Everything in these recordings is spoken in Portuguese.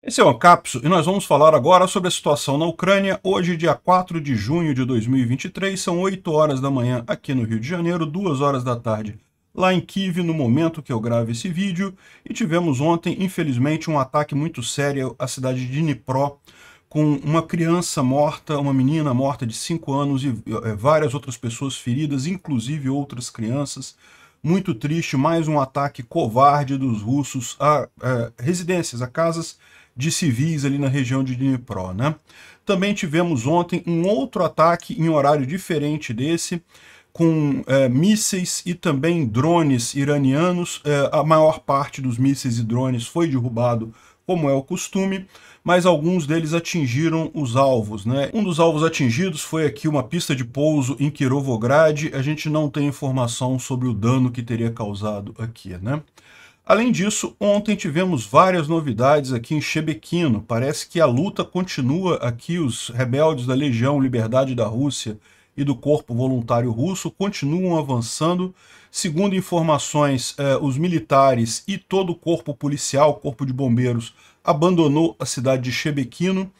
Esse é o Ancapso e nós vamos falar agora sobre a situação na Ucrânia. Hoje, dia 4 de junho de 2023, são 8 horas da manhã aqui no Rio de Janeiro, 2 horas da tarde lá em Kiev, no momento que eu gravo esse vídeo. E tivemos ontem, infelizmente, um ataque muito sério à cidade de Dnipro, com uma criança morta, uma menina morta de 5 anos e eh, várias outras pessoas feridas, inclusive outras crianças muito triste, mais um ataque covarde dos russos a, a, eh, residências, a casas de civis ali na região de Dnipro, né? Também tivemos ontem um outro ataque em horário diferente desse, com é, mísseis e também drones iranianos. É, a maior parte dos mísseis e drones foi derrubado, como é o costume, mas alguns deles atingiram os alvos. Né? Um dos alvos atingidos foi aqui uma pista de pouso em Kirovograd. A gente não tem informação sobre o dano que teria causado aqui. Né? Além disso, ontem tivemos várias novidades aqui em Chebequino. Parece que a luta continua aqui. Os rebeldes da Legião Liberdade da Rússia e do Corpo Voluntário Russo continuam avançando. Segundo informações, eh, os militares e todo o corpo policial, corpo de bombeiros, abandonou a cidade de Chebequino.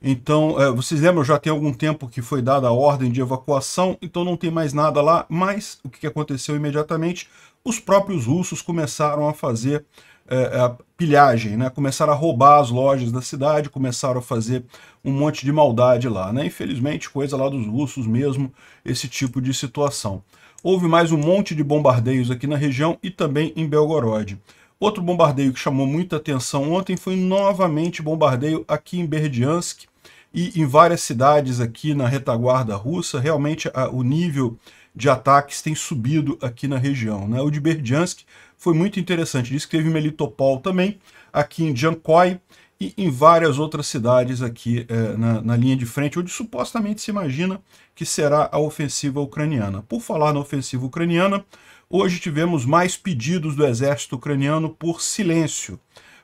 Então, eh, vocês lembram, já tem algum tempo que foi dada a ordem de evacuação, então não tem mais nada lá, mas o que aconteceu imediatamente? os próprios russos começaram a fazer é, é, a pilhagem, né? começaram a roubar as lojas da cidade, começaram a fazer um monte de maldade lá. Né? Infelizmente, coisa lá dos russos mesmo, esse tipo de situação. Houve mais um monte de bombardeios aqui na região e também em Belgorod. Outro bombardeio que chamou muita atenção ontem foi novamente bombardeio aqui em Berdiansk e em várias cidades aqui na retaguarda russa. Realmente a, o nível de ataques tem subido aqui na região. Né? O de Berdiansk foi muito interessante, diz que teve Melitopol também, aqui em Jankoy e em várias outras cidades aqui é, na, na linha de frente, onde supostamente se imagina que será a ofensiva ucraniana. Por falar na ofensiva ucraniana, hoje tivemos mais pedidos do exército ucraniano por silêncio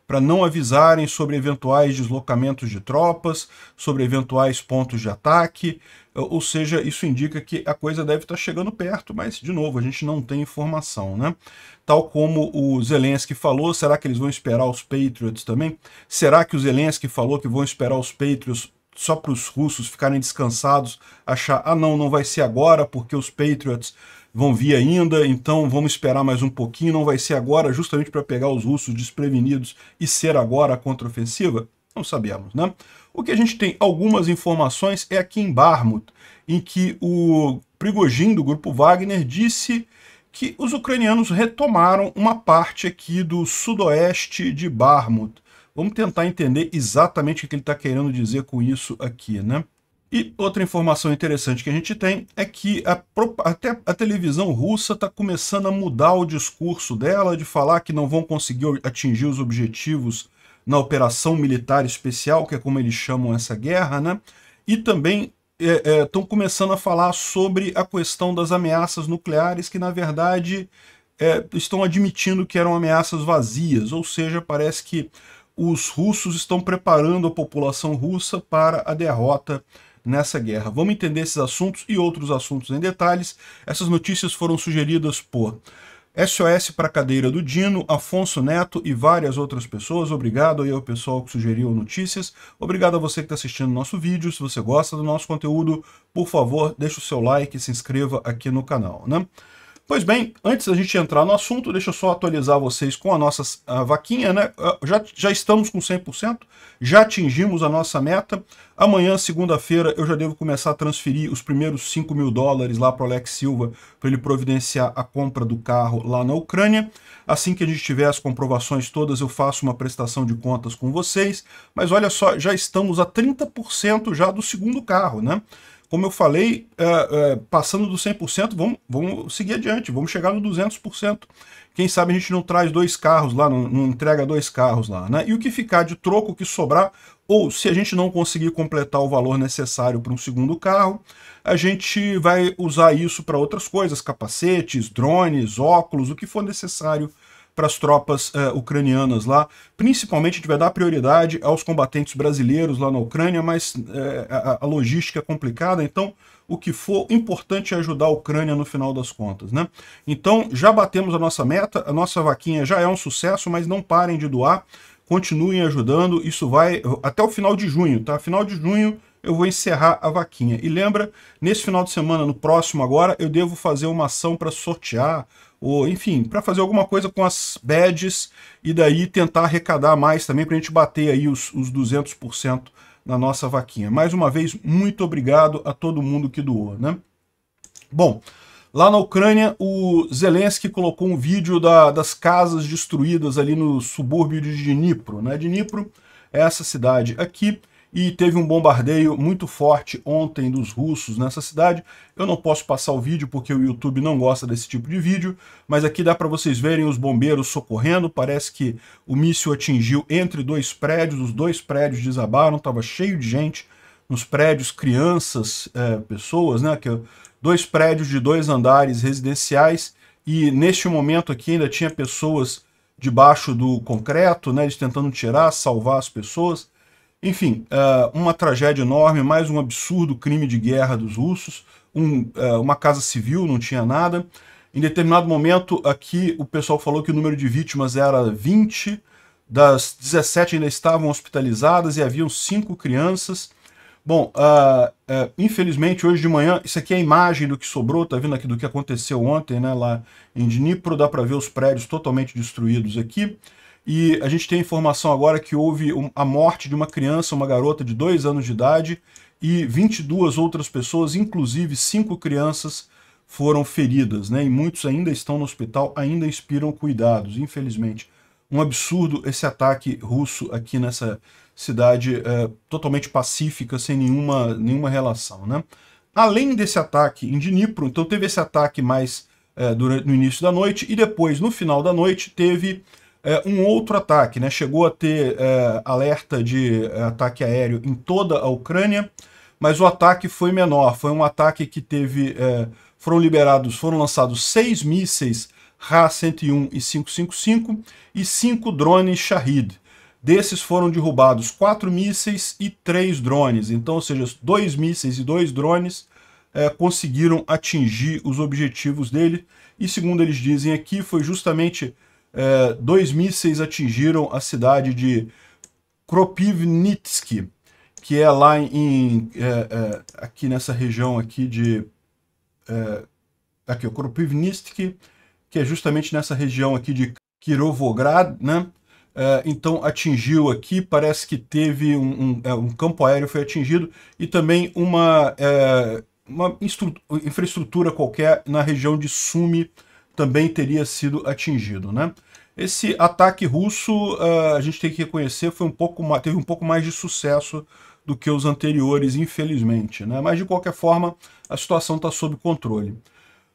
para não avisarem sobre eventuais deslocamentos de tropas, sobre eventuais pontos de ataque, ou seja, isso indica que a coisa deve estar tá chegando perto, mas, de novo, a gente não tem informação, né? Tal como o Zelensky falou, será que eles vão esperar os Patriots também? Será que o Zelensky falou que vão esperar os Patriots só para os russos ficarem descansados, achar, ah não, não vai ser agora, porque os Patriots vão vir ainda, então vamos esperar mais um pouquinho, não vai ser agora, justamente para pegar os russos desprevenidos e ser agora a contraofensiva? Não sabemos, né? O que a gente tem algumas informações é aqui em Barmut, em que o Prigogine do grupo Wagner disse que os ucranianos retomaram uma parte aqui do sudoeste de Barmut. Vamos tentar entender exatamente o que ele está querendo dizer com isso aqui, né? E outra informação interessante que a gente tem é que a, até a televisão russa está começando a mudar o discurso dela, de falar que não vão conseguir atingir os objetivos na Operação Militar Especial, que é como eles chamam essa guerra, né? E também estão é, é, começando a falar sobre a questão das ameaças nucleares, que na verdade é, estão admitindo que eram ameaças vazias, ou seja, parece que os russos estão preparando a população russa para a derrota nessa guerra. Vamos entender esses assuntos e outros assuntos em detalhes. Essas notícias foram sugeridas por SOS para a cadeira do Dino, Afonso Neto e várias outras pessoas. Obrigado aí ao pessoal que sugeriu notícias. Obrigado a você que está assistindo nosso vídeo. Se você gosta do nosso conteúdo, por favor, deixe o seu like e se inscreva aqui no canal. Né? Pois bem, antes da gente entrar no assunto, deixa eu só atualizar vocês com a nossa a vaquinha, né? Ah, já, já estamos com 100%, já atingimos a nossa meta. Amanhã, segunda-feira, eu já devo começar a transferir os primeiros 5 mil dólares lá para o Alex Silva, para ele providenciar a compra do carro lá na Ucrânia. Assim que a gente tiver as comprovações todas, eu faço uma prestação de contas com vocês. Mas olha só, já estamos a 30% já do segundo carro, né? como eu falei, é, é, passando do 100%, vamos, vamos seguir adiante, vamos chegar no 200%. Quem sabe a gente não traz dois carros lá, não, não, entrega dois carros lá, né? E o que ficar de troco, que sobrar, ou se a gente não conseguir completar o valor necessário para um segundo carro, a gente vai usar isso para outras coisas, capacetes, drones, óculos, o que for necessário para as tropas eh, ucranianas lá. Principalmente a gente vai dar prioridade aos combatentes brasileiros lá na Ucrânia, mas eh, a, a, logística é complicada, então o que for importante é ajudar a Ucrânia no final das contas, né? Então já batemos a nossa meta, a nossa vaquinha já é um sucesso, mas não parem de doar, continuem ajudando, isso vai até o final de junho, tá? Final de junho eu vou encerrar a vaquinha. E lembra, nesse final de semana, no próximo agora, eu devo fazer uma ação para sortear, ou enfim, para fazer alguma coisa com as badges e daí tentar arrecadar mais também para a gente bater aí os, os 200% na nossa vaquinha. Mais uma vez, muito obrigado a todo mundo que doou, né? Bom, Lá na Ucrânia, o Zelensky colocou um vídeo da, das casas destruídas ali no subúrbio de Dnipro. Né? Dnipro é essa cidade aqui, e teve um bombardeio muito forte ontem dos russos nessa cidade. Eu não posso passar o vídeo porque o YouTube não gosta desse tipo de vídeo, mas aqui dá para vocês verem os bombeiros socorrendo. Parece que o míssil atingiu entre dois prédios, os dois prédios desabaram, estava cheio de gente nos prédios, crianças, é, pessoas, né? Que, dois prédios de dois andares residenciais e neste momento aqui ainda tinha pessoas debaixo do concreto, né, eles tentando tirar, salvar as pessoas. Enfim, ah, uma tragédia enorme, mais um absurdo crime de guerra dos russos, um, ah, uma casa civil, não tinha nada. Em determinado momento, aqui o pessoal falou que o número de vítimas era 20, das 17 ainda estavam hospitalizadas e haviam cinco crianças. Bom, uh, uh, infelizmente, hoje de manhã, isso aqui é a imagem do que sobrou, tá vendo aqui do que aconteceu ontem, né, lá em Dnipro, dá para ver os prédios totalmente destruídos aqui. E a gente tem informação agora que houve a morte de uma criança, uma garota de dois anos de idade, e 22 outras pessoas, inclusive cinco crianças, foram feridas, né? E muitos ainda estão no hospital, ainda inspiram cuidados, infelizmente. Um absurdo esse ataque russo aqui nessa cidade é, totalmente pacífica, sem nenhuma, nenhuma relação, né? Além desse ataque em Dnipro, então teve esse ataque mais é, durante, no início da noite, e depois, no final da noite, teve é, um outro ataque. Né? Chegou a ter é, alerta de é, ataque aéreo em toda a Ucrânia, mas o ataque foi menor. Foi um ataque que teve. É, foram liberados, foram lançados seis mísseis RA-101 e 555 e cinco drones Shahid. Desses foram derrubados quatro mísseis e três drones. Então, ou seja, dois mísseis e dois drones é, conseguiram atingir os objetivos dele. E segundo eles dizem aqui, foi justamente é, dois mísseis atingiram a cidade de Kropivnitsky, que é lá em, é, é, aqui nessa região aqui de é, aqui o Kropivnitsky, que é justamente nessa região aqui de Kirovograd, né? É, então atingiu aqui, parece que teve um, um, é, um campo aéreo foi atingido e também uma uma infraestrutura qualquer na região de Sumi, também teria sido atingido, né? Esse ataque russo, eh, a gente tem que reconhecer, foi um pouco mais, teve um pouco mais de sucesso do que os anteriores, infelizmente. Né? Mas, de qualquer forma, a situação está sob controle.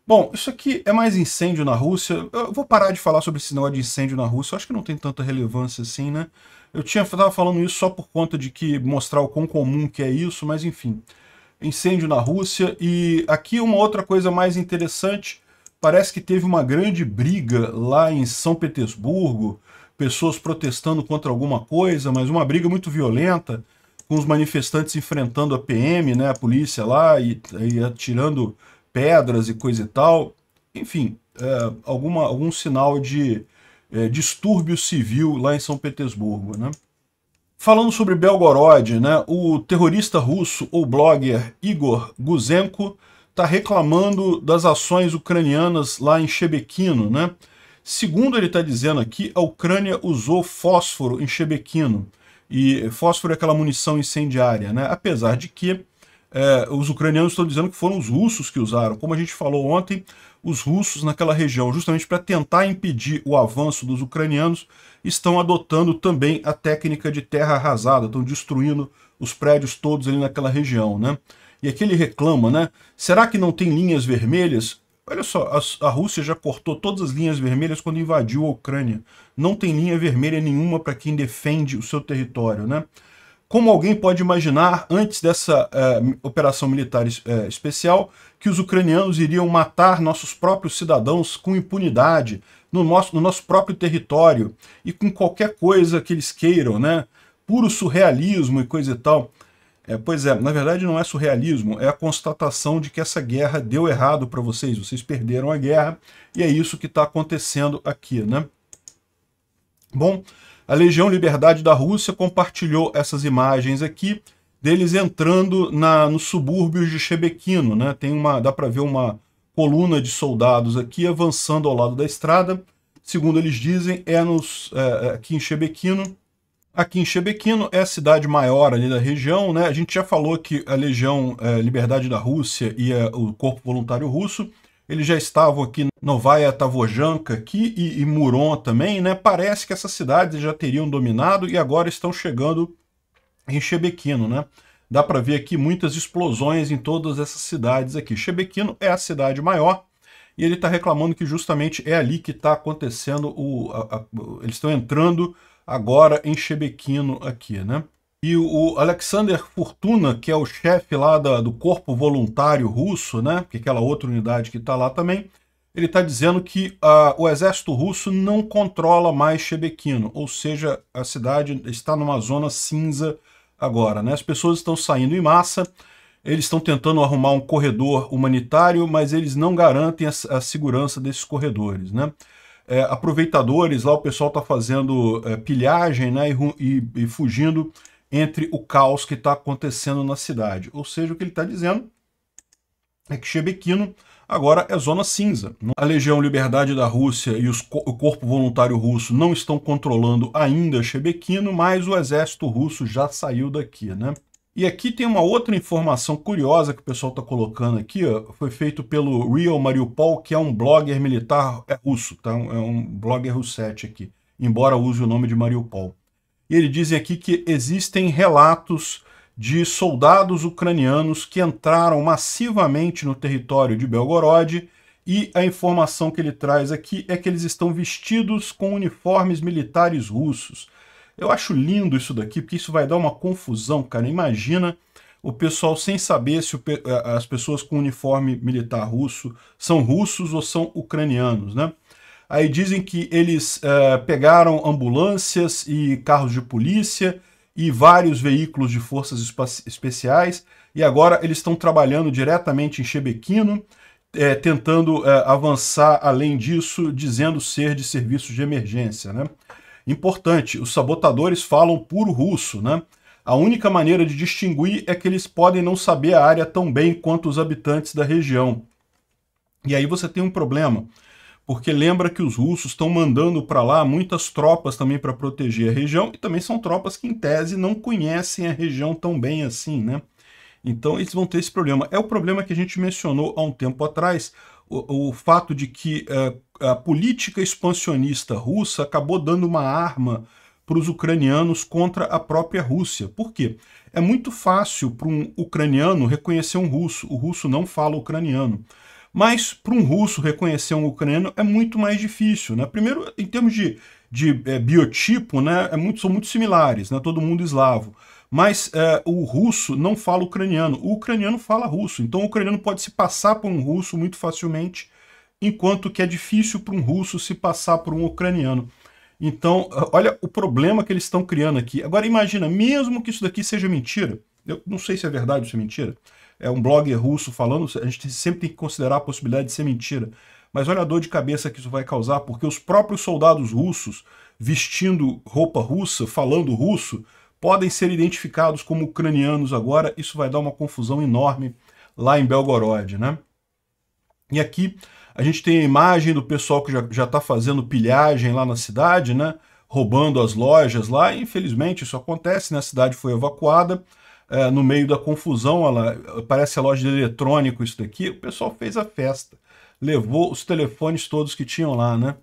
Bom, isso aqui é mais incêndio na Rússia. Eu vou parar de falar sobre esse negócio de incêndio na Rússia. Eu acho que não tem tanta relevância assim, né? Eu tinha estava falando isso só por conta de que mostrar o quão comum que é isso, mas enfim. Incêndio na Rússia. E aqui uma outra coisa mais interessante Parece que teve uma grande briga lá em São Petersburgo, pessoas protestando contra alguma coisa, mas uma briga muito violenta, com os manifestantes enfrentando a PM, né, a polícia lá, e, e atirando pedras e coisa e tal. Enfim, é, alguma, algum sinal de é, distúrbio civil lá em São Petersburgo. Né? Falando sobre Belgorod, né, o terrorista russo ou blogger Igor Guzenko está reclamando das ações ucranianas lá em Chebekino, né? Segundo ele está dizendo aqui, a Ucrânia usou fósforo em Chebekino. E fósforo é aquela munição incendiária, né? Apesar de que é, os ucranianos estão dizendo que foram os russos que usaram. Como a gente falou ontem, os russos naquela região, justamente para tentar impedir o avanço dos ucranianos, estão adotando também a técnica de terra arrasada, estão destruindo os prédios todos ali naquela região, né? E aqui ele reclama, né? Será que não tem linhas vermelhas? Olha só, a, a Rússia já cortou todas as linhas vermelhas quando invadiu a Ucrânia. Não tem linha vermelha nenhuma para quem defende o seu território, né? Como alguém pode imaginar, antes dessa eh, operação militar eh, especial, que os ucranianos iriam matar nossos próprios cidadãos com impunidade, no nosso, no nosso próprio território, e com qualquer coisa que eles queiram, né? Puro surrealismo e coisa e tal. É, pois é, na verdade não é surrealismo, é a constatação de que essa guerra deu errado para vocês, vocês perderam a guerra, e é isso que está acontecendo aqui, né? Bom, a Legião Liberdade da Rússia compartilhou essas imagens aqui, deles entrando na, nos subúrbios de Chebekino, né? Tem uma, dá para ver uma coluna de soldados aqui avançando ao lado da estrada, segundo eles dizem, é, nos, é, é aqui em Chebekino, aqui em Chebequino, é a cidade maior ali da região, né? A gente já falou que a Legião é, Liberdade da Rússia e é, o Corpo Voluntário Russo, eles já estavam aqui em Novaya Tavojanka aqui e, e Muron também, né? Parece que essas cidades já teriam dominado e agora estão chegando em Chebequino, né? Dá para ver aqui muitas explosões em todas essas cidades aqui. Chebequino é a cidade maior, e ele está reclamando que justamente é ali que está acontecendo o. A, a, eles estão entrando agora em Chebequino aqui, né? E o Alexander Fortuna, que é o chefe lá da, do Corpo Voluntário Russo, né? Que é aquela outra unidade que está lá também, ele está dizendo que uh, o exército russo não controla mais Chebequino, ou seja, a cidade está numa zona cinza agora. Né? As pessoas estão saindo em massa, eles estão tentando arrumar um corredor humanitário, mas eles não garantem a, a segurança desses corredores. Né? é, aproveitadores, lá o pessoal está fazendo é, pilhagem né, e, e, e, fugindo entre o caos que está acontecendo na cidade. Ou seja, o que ele está dizendo é que Chebequino agora é zona cinza. A Legião Liberdade da Rússia e o Corpo Voluntário Russo não estão controlando ainda Chebequino, mas o exército russo já saiu daqui, né? E aqui tem uma outra informação curiosa que o pessoal está colocando aqui, ó. foi feito pelo Real Mariupol, que é um blogger militar é russo, tá? é um blogger russete aqui, embora use o nome de Mariupol. E ele diz aqui que existem relatos de soldados ucranianos que entraram massivamente no território de Belgorod e a informação que ele traz aqui é que eles estão vestidos com uniformes militares russos. Eu acho lindo isso daqui, porque isso vai dar uma confusão, cara. Imagina o pessoal sem saber se eh, as pessoas com uniforme militar russo são russos ou são ucranianos, né? Aí dizem que eles é, pegaram ambulâncias e carros de polícia e vários veículos de forças especiais e agora eles estão trabalhando diretamente em Chebequino, é, tentando é, avançar além disso, dizendo ser de serviços de emergência, né? Importante, os sabotadores falam puro russo, né? A única maneira de distinguir é que eles podem não saber a área tão bem quanto os habitantes da região. E aí você tem um problema, porque lembra que os russos estão mandando para lá muitas tropas também para proteger a região, e também são tropas que, em tese, não conhecem a região tão bem assim, né? Então eles vão ter esse problema. É o problema que a gente mencionou há um tempo atrás, o, o fato de que uh, a política expansionista russa acabou dando uma arma para os ucranianos contra a própria Rússia. Por quê? É muito fácil para um ucraniano reconhecer um russo. O russo não fala ucraniano. Mas para um russo reconhecer um ucraniano é muito mais difícil. Né? Primeiro, em termos de, de é, biotipo, né, é muito, são muito similares, né? todo mundo eslavo. Mas é, o russo não fala ucraniano, o ucraniano fala russo. Então o ucraniano pode se passar por um russo muito facilmente enquanto que é difícil para um russo se passar por um ucraniano. Então, ah, olha o problema que eles estão criando aqui. Agora imagina, mesmo que isso daqui seja mentira, eu não sei se é verdade ou se é mentira, é um blogger russo falando, a gente sempre tem que considerar a possibilidade de ser mentira, mas olha a dor de cabeça que isso vai causar, porque os próprios soldados russos, vestindo roupa russa, falando russo, podem ser identificados como ucranianos agora, isso vai dar uma confusão enorme lá em Belgorod, né? E aqui a gente tem a imagem do pessoal que já está fazendo pilhagem lá na cidade, né? roubando as lojas lá. Infelizmente, isso acontece, né? a cidade foi evacuada. É, no meio da confusão, ela, parece a loja de eletrônico isso daqui, o pessoal fez a festa. Levou os telefones todos que tinham lá, né?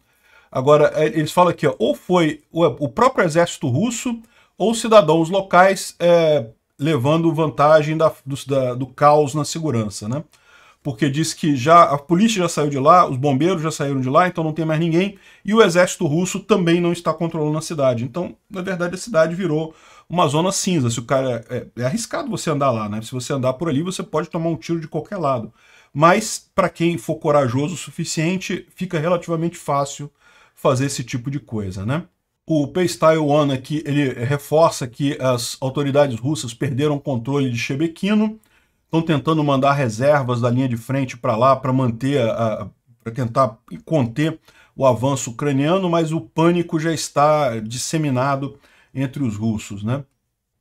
Agora, é, eles falam aqui, ó, ou foi o próprio exército russo ou cidadãos locais é, levando vantagem da, do, da, do caos na segurança, né? porque disse que já a polícia já saiu de lá, os bombeiros já saíram de lá, então não tem mais ninguém, e o exército russo também não está controlando a cidade. Então, na verdade, a cidade virou uma zona cinza. Se o cara é, é, é arriscado você andar lá, né? Se você andar por ali, você pode tomar um tiro de qualquer lado. Mas para quem for corajoso o suficiente, fica relativamente fácil fazer esse tipo de coisa, né? O Paystyle One aqui, ele reforça que as autoridades russas perderam o controle de Shebekino, estão tentando mandar reservas da linha de frente para lá para manter, para tentar conter o avanço ucraniano, mas o pânico já está disseminado entre os russos, né?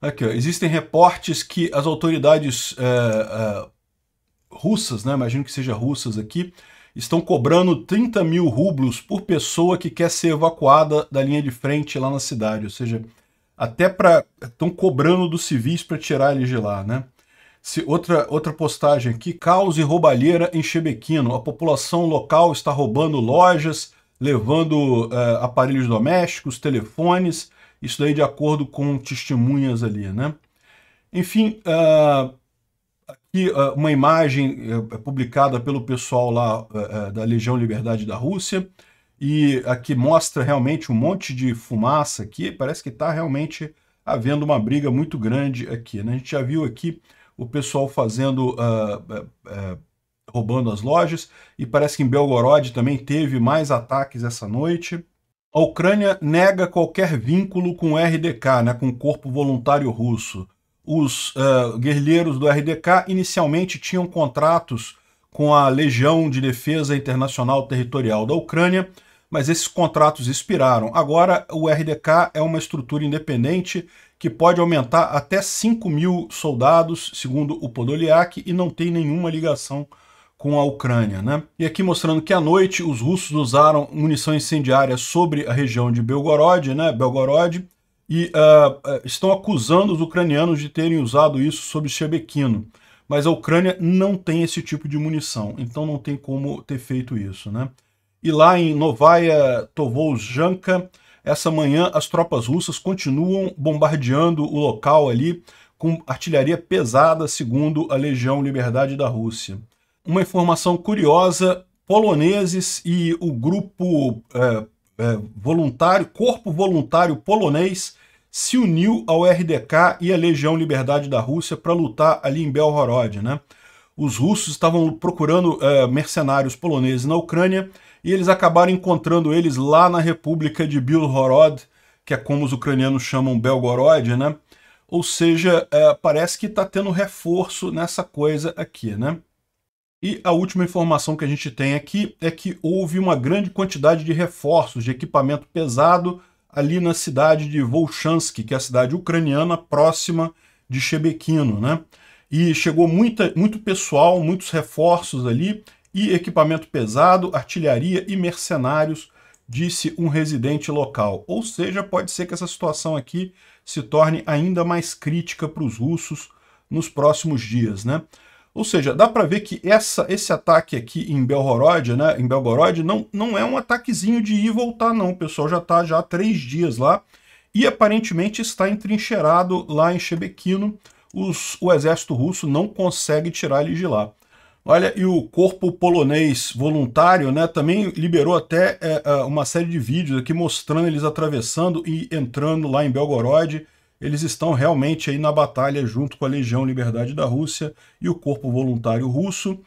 Aqui, ó, existem reportes que as autoridades é, é, russas, né, imagino que seja russas aqui, estão cobrando 30 mil rublos por pessoa que quer ser evacuada da linha de frente lá na cidade, ou seja, até para estão cobrando dos civis para tirar eles de lá, né? Se, outra, outra postagem aqui, caos e roubalheira em Chebequino. A população local está roubando lojas, levando eh, aparelhos domésticos, telefones, isso daí de acordo com testemunhas ali, né? Enfim, uh, aqui uh, uma imagem publicada pelo pessoal lá da Legião Liberdade da Rússia, e aqui mostra realmente um monte de fumaça aqui, parece que está realmente havendo uma briga muito grande aqui, né? A gente já viu aqui o pessoal fazendo, uh, uh, uh, roubando as lojas, e parece que em Belgorod também teve mais ataques essa noite. A Ucrânia nega qualquer vínculo com o RDK, né, com o Corpo Voluntário Russo. Os ah, guerrilheiros do RDK inicialmente tinham contratos com a Legião de Defesa Internacional Territorial da Ucrânia, mas esses contratos expiraram. Agora, o RDK é uma estrutura independente que pode aumentar até 5 mil soldados, segundo o Podoliak, e não tem nenhuma ligação com a Ucrânia. Né? E aqui mostrando que à noite os russos usaram munição incendiária sobre a região de Belgorod, né? Belgorod e uh, estão acusando os ucranianos de terem usado isso sobre Shebekino. Mas a Ucrânia não tem esse tipo de munição, então não tem como ter feito isso. Né? E lá em Novaya Tovozhanka, essa manhã, as tropas russas continuam bombardeando o local ali com artilharia pesada, segundo a Legião Liberdade da Rússia. Uma informação curiosa, poloneses e o grupo é, é, voluntário, Corpo Voluntário Polonês, se uniu ao RDK e à Legião Liberdade da Rússia para lutar ali em Belhorod, né? Os russos estavam procurando é, mercenários poloneses na Ucrânia e eles acabaram encontrando eles lá na República de Bilhorod, que é como os ucranianos chamam Belgorod, né? Ou seja, é, parece que está tendo reforço nessa coisa aqui, né? E a última informação que a gente tem aqui é que houve uma grande quantidade de reforços de equipamento pesado ali na cidade de Volchansky, que é a cidade ucraniana próxima de Chebekino, né? E chegou muita, muito pessoal, muitos reforços ali, e equipamento pesado, artilharia e mercenários, disse um residente local. Ou seja, pode ser que essa situação aqui se torne ainda mais crítica para os russos nos próximos dias, né? Ou seja, dá para ver que essa, esse ataque aqui em Belhorod, né, em Belgorod não, não é um ataquezinho de ir e voltar, não. O pessoal já está já há três dias lá e aparentemente está entrincheirado lá em Shebekino. Os, o exército russo não consegue tirar ele de lá. Olha, e o corpo polonês voluntário né, também liberou até é, é, uma série de vídeos aqui mostrando eles atravessando e entrando lá em Belgorod. Eles estão realmente aí na batalha junto com a Legião Liberdade da Rússia e o corpo voluntário russo.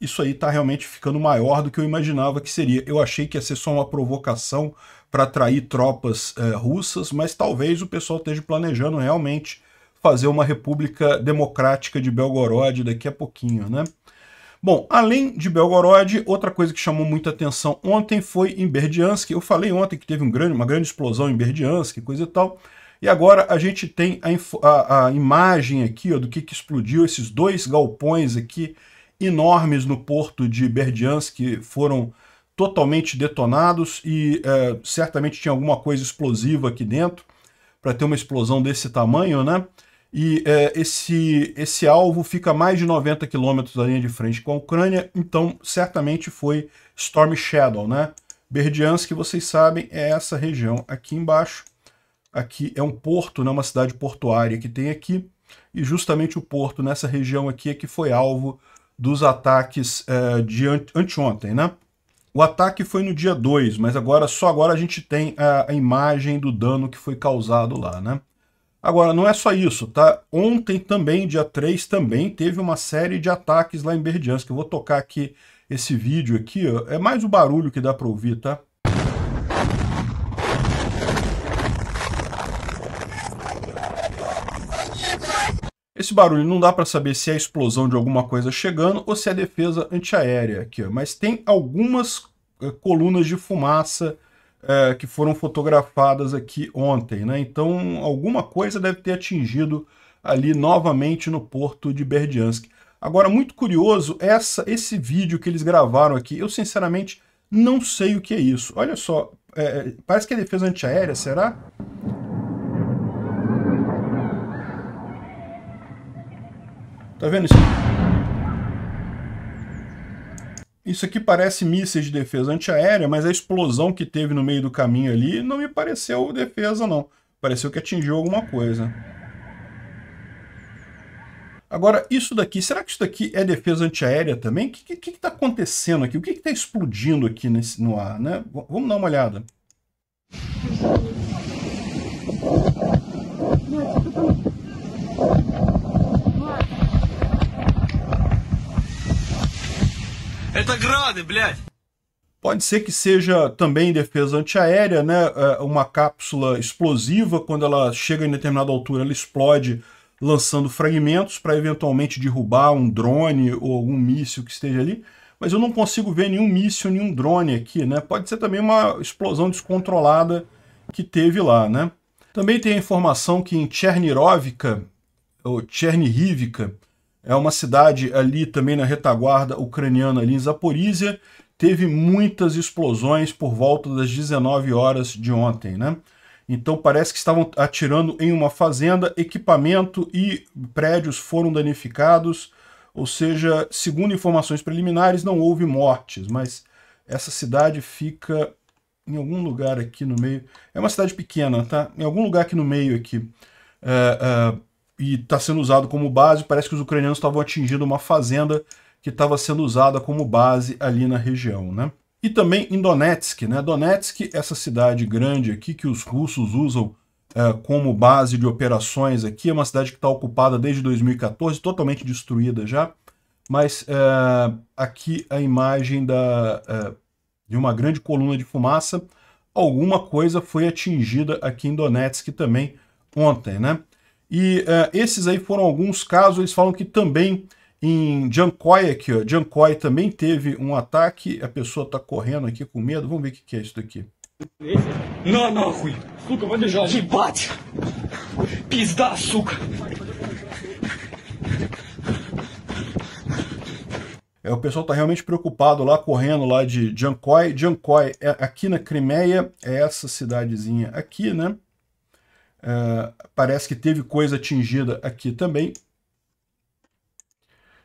Isso aí está realmente ficando maior do que eu imaginava que seria. Eu achei que ia ser só uma provocação para atrair tropas é, russas, mas talvez o pessoal esteja planejando realmente fazer uma república democrática de Belgorod daqui a pouquinho, né? Bom, além de Belgorod, outra coisa que chamou muita atenção ontem foi em Berdiansk. Eu falei ontem que teve um grande, uma grande explosão em Berdiansk, coisa e tal. E agora a gente tem a, a, a imagem aqui ó, do que, que explodiu, esses dois galpões aqui enormes no porto de Berdiansk que foram totalmente detonados e é, certamente tinha alguma coisa explosiva aqui dentro para ter uma explosão desse tamanho, né? e é, esse, esse alvo fica a mais de 90 quilômetros da linha de frente com a Ucrânia, então certamente foi Storm Shadow, né? Berdiansk, vocês sabem, é essa região aqui embaixo. Aqui é um porto, né, uma cidade portuária que tem aqui, e justamente o porto nessa região aqui é que foi alvo dos ataques é, de anteontem, né? O ataque foi no dia 2, mas agora só agora a gente tem a, a imagem do dano que foi causado lá, né? Agora, não é só isso, tá? Ontem também, dia 3, também teve uma série de ataques lá em Berdiansk. Eu vou tocar aqui esse vídeo aqui, ó. É mais o barulho que dá para ouvir, tá? Esse barulho não dá para saber se é a explosão de alguma coisa chegando ou se é a defesa antiaérea aqui, ó. Mas tem algumas eh, colunas de fumaça é, que foram fotografadas aqui ontem. Né? Então, alguma coisa deve ter atingido ali novamente no porto de Berdiansk. Agora, muito curioso, essa, esse vídeo que eles gravaram aqui, eu sinceramente não sei o que é isso. Olha só, é, é parece que é defesa antiaérea, será? Tá vendo isso? isso aqui parece mísseis de defesa antiaérea, mas a explosão que teve no meio do caminho ali não me pareceu defesa, não. Pareceu que atingiu alguma coisa. Agora, isso daqui, será que isso daqui é defesa antiaérea também? O que está acontecendo aqui? O que está explodindo aqui nesse, no ar? Né? vamos dar uma olhada. Pode ser que seja também defesa antiaérea, né? É, uma cápsula explosiva, quando ela chega em determinada altura, ela explode lançando fragmentos para eventualmente derrubar um drone ou algum míssil que esteja ali. Mas eu não consigo ver nenhum míssil, nenhum drone aqui, né? Pode ser também uma explosão descontrolada que teve lá, né? Também tem a informação que em Chernirovka, ou Chernihivka. É uma cidade ali também na retaguarda ucraniana, ali em Zaporizhia. Teve muitas explosões por volta das 19 horas de ontem, né? Então parece que estavam atirando em uma fazenda, equipamento e prédios foram danificados. Ou seja, segundo informações preliminares, não houve mortes, mas essa cidade fica em algum lugar aqui no meio. É uma cidade pequena, tá? Em algum lugar aqui no meio aqui. É, é, e está sendo usado como base. Parece que os ucranianos estavam atingindo uma fazenda que estava sendo usada como base ali na região, né? E também em Donetsk, né? Donetsk, essa cidade grande aqui que os russos usam é, como base de operações aqui, é uma cidade que está ocupada desde 2014, totalmente destruída já. Mas é, aqui a imagem da, é, de uma grande coluna de fumaça. Alguma coisa foi atingida aqui em Donetsk também ontem, né? E uh, esses aí foram alguns casos, eles falam que também em Jankoi aqui, ó, Jankoi também teve um ataque, a pessoa está correndo aqui com medo, vamos ver o que, que é isso daqui. Não, não, На vai Сука, побежал! bate, pisda, сука! É, o pessoal está realmente preocupado lá, correndo lá de Jankoi. Jankoi é, aqui na Crimeia, é essa cidadezinha aqui, né? É, parece que teve coisa atingida aqui também.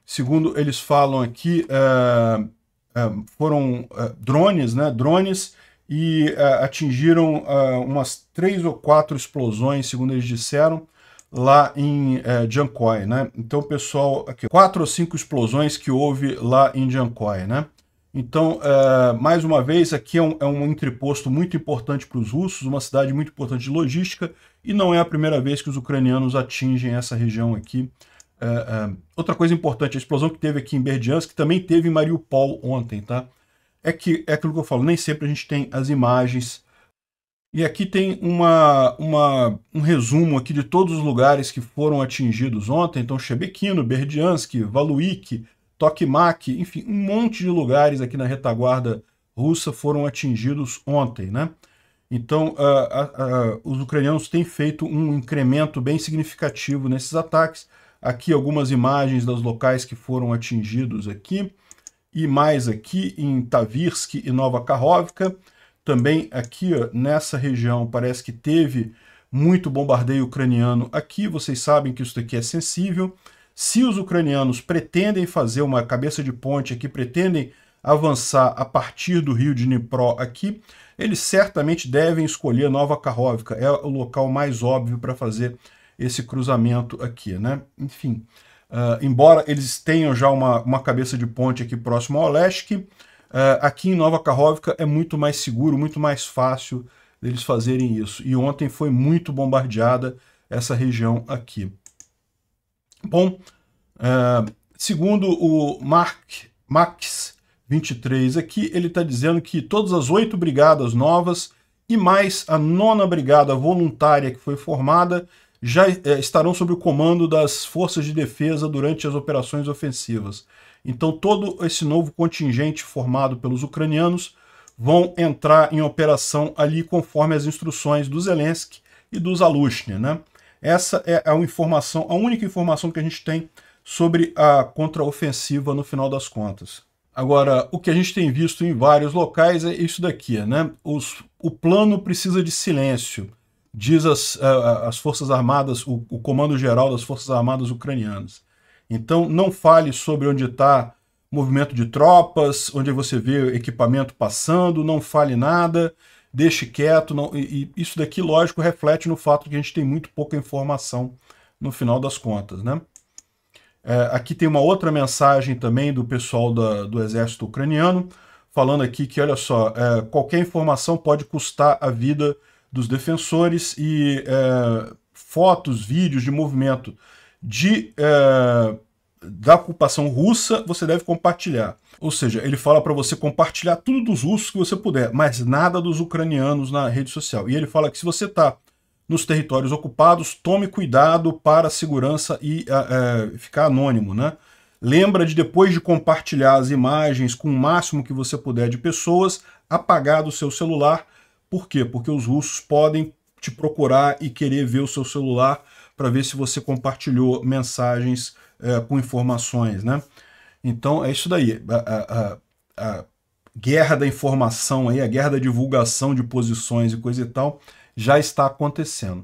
Segundo eles falam aqui, uh, uh, foram drones, né? Drones e atingiram umas três ou quatro explosões, segundo eles disseram, lá em Jankoi, né? Então, pessoal, aqui, quatro ou cinco explosões que houve lá em Jankoi, né? Então, é, mais uma vez, aqui é um, é um entreposto muito importante para os russos, uma cidade muito importante de logística, e não é a primeira vez que os ucranianos atingem essa região aqui. É, é outra coisa importante, a explosão que teve aqui em Berdiansk, que também teve em Mariupol ontem, tá? É, que, é aquilo que eu falo, nem sempre a gente tem as imagens. E aqui tem uma, uma, um resumo aqui de todos os lugares que foram atingidos ontem. Então, Shebekino, Berdiansk, Valuik, Tokmak, enfim, um monte de lugares aqui na retaguarda russa foram atingidos ontem, né? Então, uh, uh, uh, os ucranianos têm feito um incremento bem significativo nesses ataques. Aqui algumas imagens dos locais que foram atingidos aqui, e mais aqui em Tavirsk e Nova Karhovka. Também aqui ó, nessa região parece que teve muito bombardeio ucraniano aqui. Vocês sabem que isso aqui é sensível. Se os ucranianos pretendem fazer uma cabeça de ponte aqui, pretendem avançar a partir do rio de Dnipro aqui, eles certamente devem escolher Nova Karhovka, é o local mais óbvio para fazer esse cruzamento aqui, né? Enfim, uh, embora eles tenham já uma, uma cabeça de ponte aqui próximo ao Leste, uh, aqui em Nova Karhovka é muito mais seguro, muito mais fácil eles fazerem isso. E ontem foi muito bombardeada essa região aqui. Bom, ah, segundo o Mark Max 23 aqui, ele está dizendo que todas as oito brigadas novas e mais a nona brigada voluntária que foi formada já é, estarão sob o comando das forças de defesa durante as operações ofensivas. Então todo esse novo contingente formado pelos ucranianos vão entrar em operação ali conforme as instruções do Zelensky e do Zalushny, né? Essa é a informação, a única informação que a gente tem sobre a contraofensiva no final das contas. Agora, o que a gente tem visto em vários locais é isso daqui, né? Os, o plano precisa de silêncio, diz as, as Forças Armadas, o, o Comando Geral das Forças Armadas Ucranianas. Então, não fale sobre onde está movimento de tropas, onde você vê equipamento passando, não fale nada deixe quieto. Não, e, e isso daqui, lógico, reflete no fato que a gente tem muito pouca informação no final das contas, né? É, aqui tem uma outra mensagem também do pessoal da, do exército ucraniano, falando aqui que, olha só, é, qualquer informação pode custar a vida dos defensores e é, fotos, vídeos de movimento de, é, da ocupação russa você deve compartilhar. Ou seja, ele fala para você compartilhar tudo dos russos que você puder, mas nada dos ucranianos na rede social. E ele fala que se você está nos territórios ocupados, tome cuidado para a segurança e é, ficar anônimo, né? Lembra de depois de compartilhar as imagens com o máximo que você puder de pessoas, apagar do seu celular. Por quê? Porque os russos podem te procurar e querer ver o seu celular para ver se você compartilhou mensagens é, com informações, né? Então é isso daí. A, a, a, guerra da informação aí, a guerra da divulgação de posições e coisa e tal, já está acontecendo.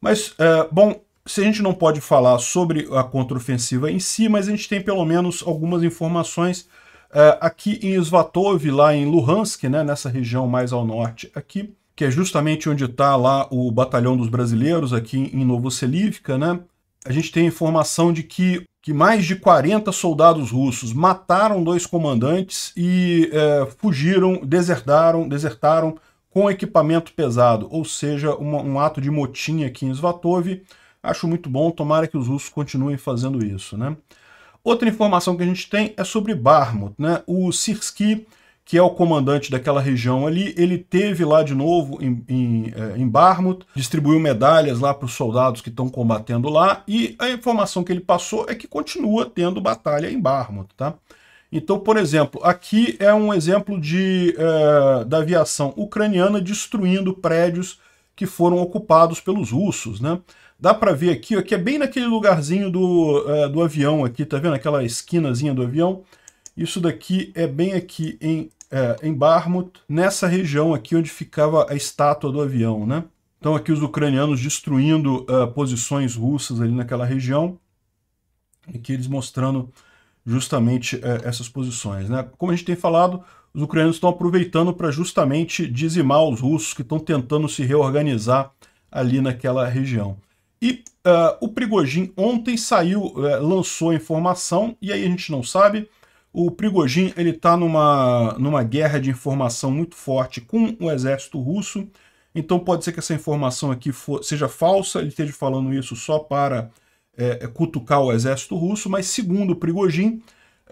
Mas, é, bom, se a gente não pode falar sobre a contraofensiva em si, mas a gente tem pelo menos algumas informações é, aqui em Svatov, lá em Luhansk, né, nessa região mais ao norte aqui, que é justamente onde está lá o batalhão dos brasileiros aqui em Novoselivka, né? A gente tem informação de que que mais de 40 soldados russos mataram dois comandantes e é, fugiram, desertaram, desertaram com equipamento pesado, ou seja, uma, um ato de motim aqui em Svatov. Acho muito bom, tomara que os russos continuem fazendo isso. Né? Outra informação que a gente tem é sobre Barmut. Né? O Sirski que é o comandante daquela região ali, ele teve lá de novo em, em, é, em Barmouth, distribuiu medalhas lá para os soldados que estão combatendo lá, e a informação que ele passou é que continua tendo batalha em Barmouth, tá? Então, por exemplo, aqui é um exemplo de, é, da aviação ucraniana destruindo prédios que foram ocupados pelos russos, né? Dá para ver aqui, ó, que é bem naquele lugarzinho do, é, do avião aqui, tá vendo? Aquela esquinazinha do avião. Isso daqui é bem aqui em é, em Barmut, nessa região aqui onde ficava a estátua do avião, né? Então aqui os ucranianos destruindo uh, posições russas ali naquela região, e que eles mostrando justamente uh, essas posições, né? Como a gente tem falado, os ucranianos estão aproveitando para justamente dizimar os russos que estão tentando se reorganizar ali naquela região. E uh, o Prigojin ontem saiu, lançou a informação, e aí a gente não sabe o Prigojin ele está numa, numa guerra de informação muito forte com o exército russo, então pode ser que essa informação aqui for, seja falsa, ele esteja falando isso só para é, é cutucar o exército russo, mas segundo o Prigojin,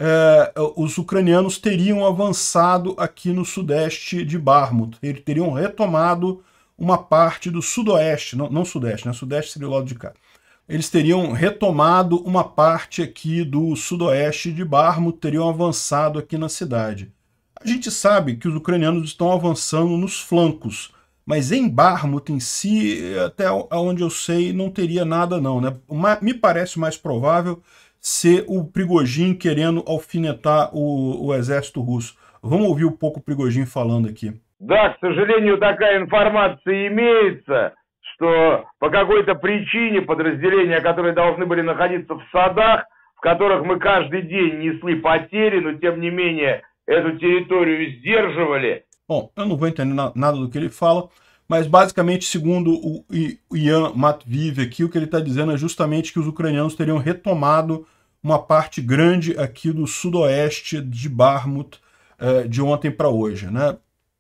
é, os ucranianos teriam avançado aqui no sudeste de Barmut, eles teriam retomado uma parte do sudoeste, não, não sudeste, né? sudeste seria o lado de cá, eles teriam retomado uma parte aqui do sudoeste de Barmo, teriam avançado aqui na cidade. A gente sabe que os ucranianos estão avançando nos flancos, mas em Barmut em si, até onde eu sei, não teria nada não. Né? Me parece mais provável ser o Prigogine querendo alfinetar o, o exército russo. Vamos ouvir um pouco o Prigogine falando aqui. Да, к сожалению, такая информация имеется что по какой-то причине подразделения, которые должны были находиться в садах, в которых мы каждый день несли потери, но тем не менее эту сдерживали. Bom, eu não vou entender nada do que ele fala, mas basicamente, segundo o Ian Matviv aqui, o que ele está dizendo é justamente que os ucranianos teriam retomado uma parte grande aqui do sudoeste de Barmut eh, de ontem para hoje. Né?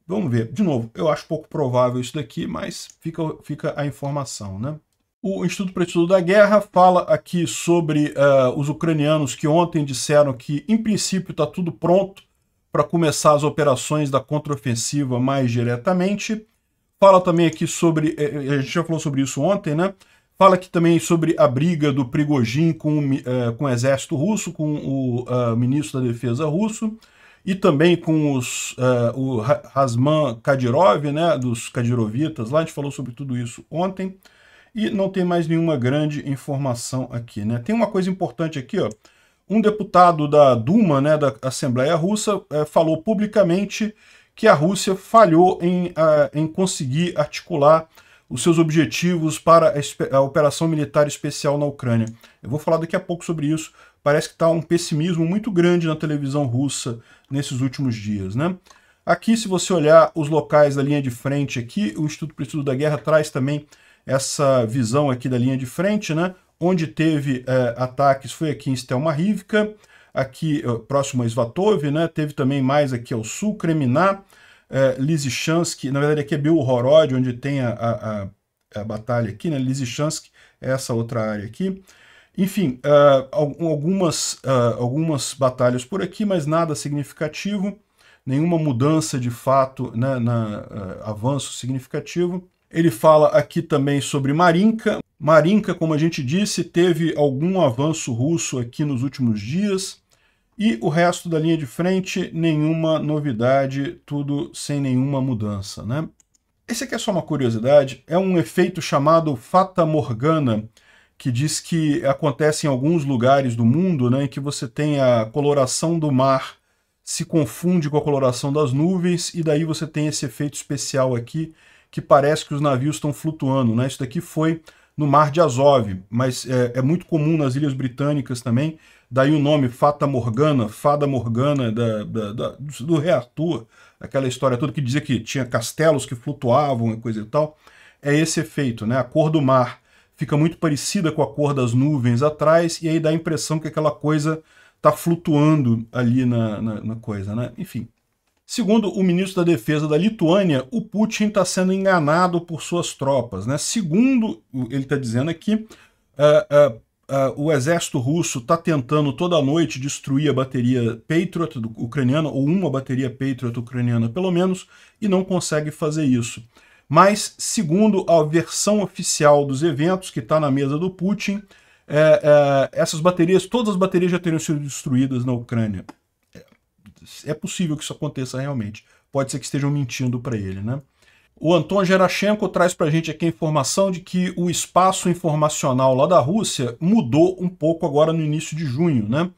Vamos ver. De novo, eu acho pouco provável isso daqui, mas fica, fica a informação, né? O Instituto para o Estudo da Guerra fala aqui sobre uh, os ucranianos que ontem disseram que, em princípio, está tudo pronto para começar as operações da contraofensiva mais diretamente. Fala também aqui sobre, eh, eh, a gente já falou sobre isso ontem, né? Fala aqui também sobre a briga do Prigojin com, uh, com o exército russo, com o uh, ministro da defesa russo e também com os, uh, o Rasman Kadirov, né, dos Kadirovitas, lá a gente falou sobre tudo isso ontem, e não tem mais nenhuma grande informação aqui. Né? Tem uma coisa importante aqui, ó. um deputado da Duma, né, da Assembleia Russa, eh, falou publicamente que a Rússia falhou em, uh, em conseguir articular os seus objetivos para a, a operação militar especial na Ucrânia. Eu vou falar daqui a pouco sobre isso. Parece que está um pessimismo muito grande na televisão russa nesses últimos dias, né? Aqui, se você olhar os locais da linha de frente aqui, o Instituto para Estudo da Guerra traz também essa visão aqui da linha de frente, né? Onde teve é, ataques foi aqui em Stelma Rivka, aqui eh, próximo a Svatov, né? Teve também mais aqui ao sul, Kreminá, é, eh, Lysychansk, na verdade aqui é Belhorod, onde tem a, a, a, a batalha aqui, né? Lysychansk, é essa outra área aqui. Enfim, uh, algumas, uh, algumas batalhas por aqui, mas nada significativo, nenhuma mudança de fato, né, na, uh, avanço significativo. Ele fala aqui também sobre Marinka. Marinka, como a gente disse, teve algum avanço russo aqui nos últimos dias. E o resto da linha de frente, nenhuma novidade, tudo sem nenhuma mudança, né? Esse aqui é só uma curiosidade, é um efeito chamado Fata Morgana, que diz que acontece em alguns lugares do mundo né, em que você tem a coloração do mar se confunde com a coloração das nuvens, e daí você tem esse efeito especial aqui, que parece que os navios estão flutuando. Né? Isso daqui foi no Mar de Azov, mas é, é, muito comum nas Ilhas Britânicas também, daí o nome Fata Morgana, Fada Morgana da, da, da, do rei Arthur, aquela história toda que dizia que tinha castelos que flutuavam e coisa e tal, é esse efeito, né? a cor do mar fica muito parecida com a cor das nuvens atrás, e aí dá a impressão que aquela coisa está flutuando ali na, na, na coisa, né? Enfim. Segundo o ministro da Defesa da Lituânia, o Putin está sendo enganado por suas tropas. Né? Segundo ele está dizendo aqui, uh, uh, Uh, o exército russo está tentando toda noite destruir a bateria Patriot ucraniana, ou uma bateria Patriot ucraniana pelo menos, e não consegue fazer isso. Mas, segundo a versão oficial dos eventos que está na mesa do Putin, é, é, essas baterias, todas as baterias já teriam sido destruídas na Ucrânia. É, é possível que isso aconteça realmente. Pode ser que estejam mentindo para ele, né? O Anton Gerashenko traz para a gente aqui a informação de que o espaço informacional lá da Rússia mudou um pouco agora no início de junho, né?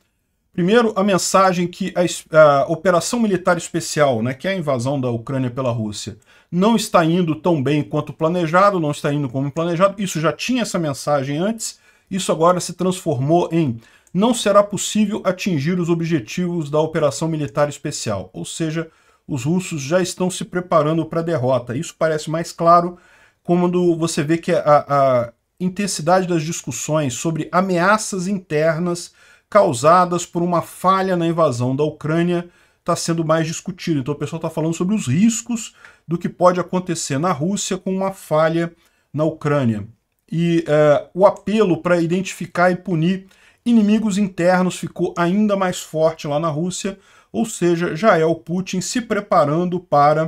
Primeiro, a mensagem que a, a, operação militar especial, né, que é a invasão da Ucrânia pela Rússia, não está indo tão bem quanto planejado, não está indo como planejado. Isso já tinha essa mensagem antes, isso agora se transformou em não será possível atingir os objetivos da operação militar especial. Ou seja, os russos já estão se preparando para a derrota. Isso parece mais claro quando você vê que a, a intensidade das discussões sobre ameaças internas causadas por uma falha na invasão da Ucrânia está sendo mais discutido. Então o pessoal está falando sobre os riscos do que pode acontecer na Rússia com uma falha na Ucrânia. E é, o apelo para identificar e punir inimigos internos ficou ainda mais forte lá na Rússia, ou seja, já é o Putin se preparando para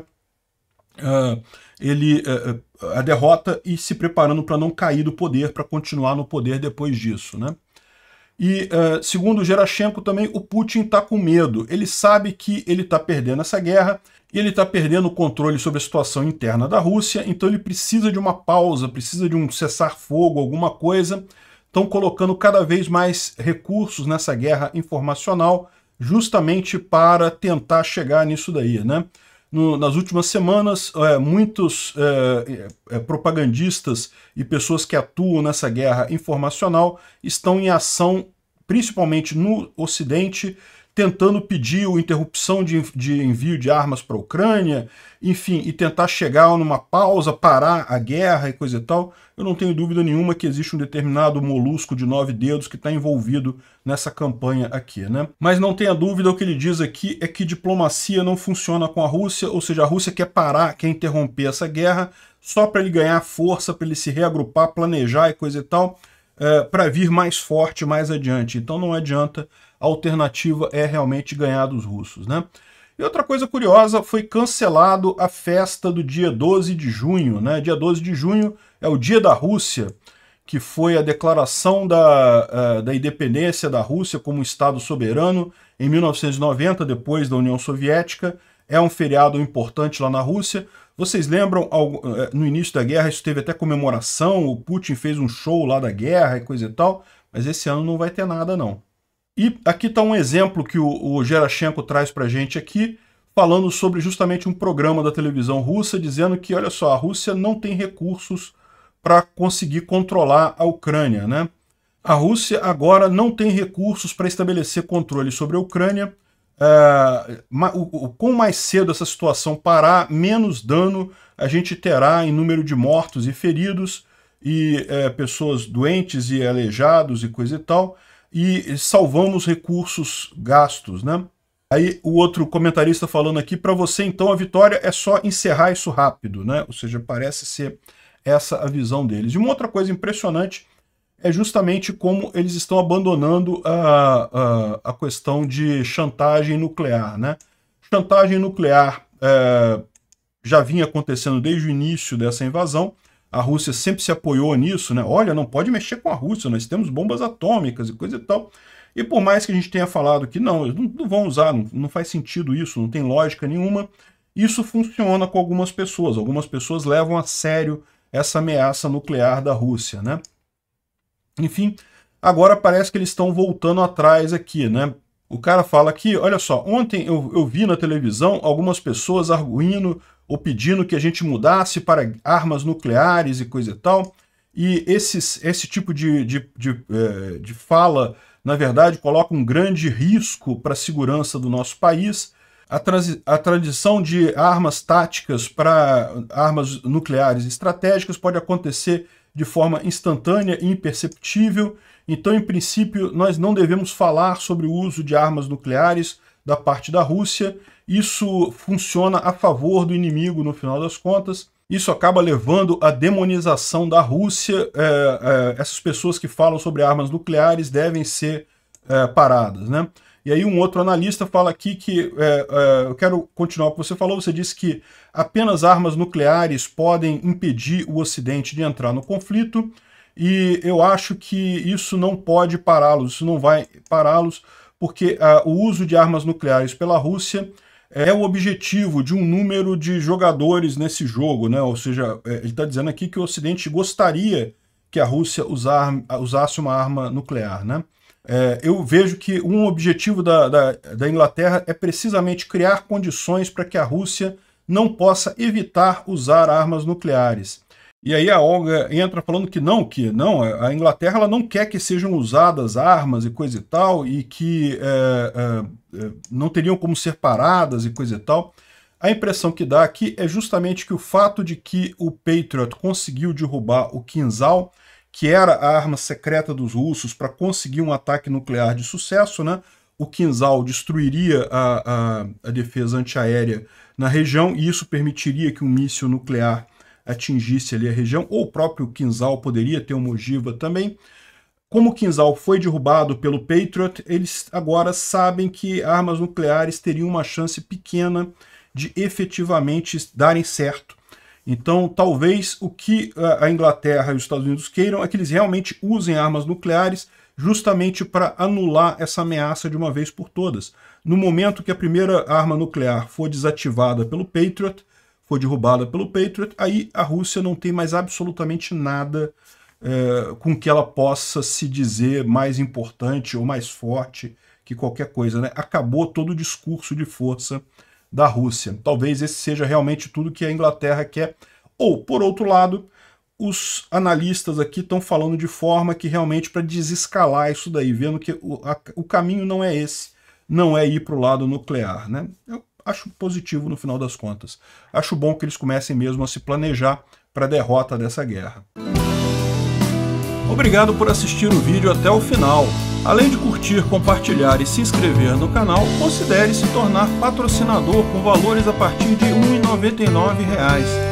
uh, ele, uh, a derrota e se preparando para não cair do poder, para continuar no poder depois disso. Né? E, uh, segundo Gerashenko, também o Putin está com medo. Ele sabe que ele está perdendo essa guerra e ele está perdendo o controle sobre a situação interna da Rússia, então ele precisa de uma pausa, precisa de um cessar-fogo, alguma coisa. Estão colocando cada vez mais recursos nessa guerra informacional justamente para tentar chegar nisso daí, né? no, nas últimas semanas, é, muitos é, é, é, propagandistas e pessoas que atuam nessa guerra informacional estão em ação, principalmente no Ocidente, tentando pedir interrupção de, de envio de armas para a Ucrânia, enfim, e tentar chegar numa pausa, parar a guerra e coisa e tal, eu não tenho dúvida nenhuma que existe um determinado molusco de nove dedos que está envolvido nessa campanha aqui, né? Mas não tenha dúvida, o que ele diz aqui é que diplomacia não funciona com a Rússia, ou seja, a Rússia quer parar, quer interromper essa guerra, só para ele ganhar força, para ele se reagrupar, planejar e coisa e tal, é, eh, para vir mais forte mais adiante. Então não adianta a alternativa é realmente ganhar dos russos, né? E outra coisa curiosa, foi cancelado a festa do dia 12 de junho, né? Dia 12 de junho é o dia da Rússia, que foi a declaração da, uh, da independência da Rússia como Estado soberano em 1990, depois da União Soviética. É um feriado importante lá na Rússia. Vocês lembram, eh, no início da guerra, isso teve até comemoração, o Putin fez um show lá da guerra e coisa e tal, mas esse ano não vai ter nada, não. E aqui está um exemplo que o, o Gerashenko traz para a gente aqui, falando sobre justamente um programa da televisão russa, dizendo que, olha só, a Rússia não tem recursos para conseguir controlar a Ucrânia. Né? A Rússia agora não tem recursos para estabelecer controle sobre a Ucrânia. É, o, o, mais cedo essa situação parar, menos dano a gente terá em número de mortos e feridos, e é, pessoas doentes e aleijados e coisa e tal e salvamos recursos gastos, né? Aí o outro comentarista falando aqui, para você então a vitória é só encerrar isso rápido, né? Ou seja, parece ser essa a visão deles. E uma outra coisa impressionante é justamente como eles estão abandonando a, a, a questão de chantagem nuclear, né? Chantagem nuclear é, já vinha acontecendo desde o início dessa invasão, a Rússia sempre se apoiou nisso, né? Olha, não pode mexer com a Rússia, nós temos bombas atômicas e coisa e tal. E por mais que a gente tenha falado que não, eles não vão usar, não, faz sentido isso, não tem lógica nenhuma, isso funciona com algumas pessoas. Algumas pessoas levam a sério essa ameaça nuclear da Rússia, né? Enfim, agora parece que eles estão voltando atrás aqui, né? O cara fala aqui, olha só, ontem eu, eu vi na televisão algumas pessoas arguindo ou pedindo que a gente mudasse para armas nucleares e coisa e tal. E esses, esse tipo de, de, de, é, de fala, na verdade, coloca um grande risco para a segurança do nosso país. A, a transição de armas táticas para armas nucleares estratégicas pode acontecer de forma instantânea e imperceptível. Então, em princípio, nós não devemos falar sobre o uso de armas nucleares da parte da Rússia. Isso funciona a favor do inimigo no final das contas. Isso acaba levando à demonização da Rússia. É, é, essas pessoas que falam sobre armas nucleares devem ser é, paradas. Né? E aí um outro analista fala aqui que, é, é, eu quero continuar o que você falou, você disse que apenas armas nucleares podem impedir o Ocidente de entrar no conflito, e eu acho que isso não pode pará-los, isso não vai pará-los, porque ah, o uso de armas nucleares pela Rússia é o objetivo de um número de jogadores nesse jogo, né? Ou seja, é, ele está dizendo aqui que o Ocidente gostaria que a Rússia usar, usasse uma arma nuclear, né? É, eu vejo que um objetivo da, da, da Inglaterra é precisamente criar condições para que a Rússia não possa evitar usar armas nucleares. E aí a Olga entra falando que não, que não, é, a Inglaterra ela não quer que sejam usadas armas e coisa e tal, e que é, é, é, não teriam como ser paradas e coisa e tal. A impressão que dá aqui é justamente que o fato de que o Patriot conseguiu derrubar o Kinzhal, que era a arma secreta dos russos para conseguir um ataque nuclear de sucesso, né? o Kinzhal destruiria a, a, a defesa antiaérea na região e isso permitiria que um míssil nuclear atingisse ali a região, ou o próprio Quinzal poderia ter uma ogiva também. Como o Quinzal foi derrubado pelo Patriot, eles agora sabem que armas nucleares teriam uma chance pequena de efetivamente darem certo. Então, talvez o que ah, a Inglaterra e os Estados Unidos queiram é que eles realmente usem armas nucleares justamente para anular essa ameaça de uma vez por todas. No momento que a primeira arma nuclear for desativada pelo Patriot, foi derrubada pelo Patriot, aí a Rússia não tem mais absolutamente nada é, com que ela possa se dizer mais importante ou mais forte que qualquer coisa. Né? Acabou todo o discurso de força da Rússia. Talvez esse seja realmente tudo que a Inglaterra quer. Ou, por outro lado, os analistas aqui estão falando de forma que realmente para desescalar isso daí, vendo que o, a, o caminho não é esse, não é ir para o lado nuclear. Né? Eu acho positivo no final das contas. Acho bom que eles comecem mesmo a se planejar para a derrota dessa guerra. Obrigado por assistir o vídeo até o final. Além de curtir, compartilhar e se inscrever no canal, considere se tornar patrocinador com valores a partir de R$ 1,99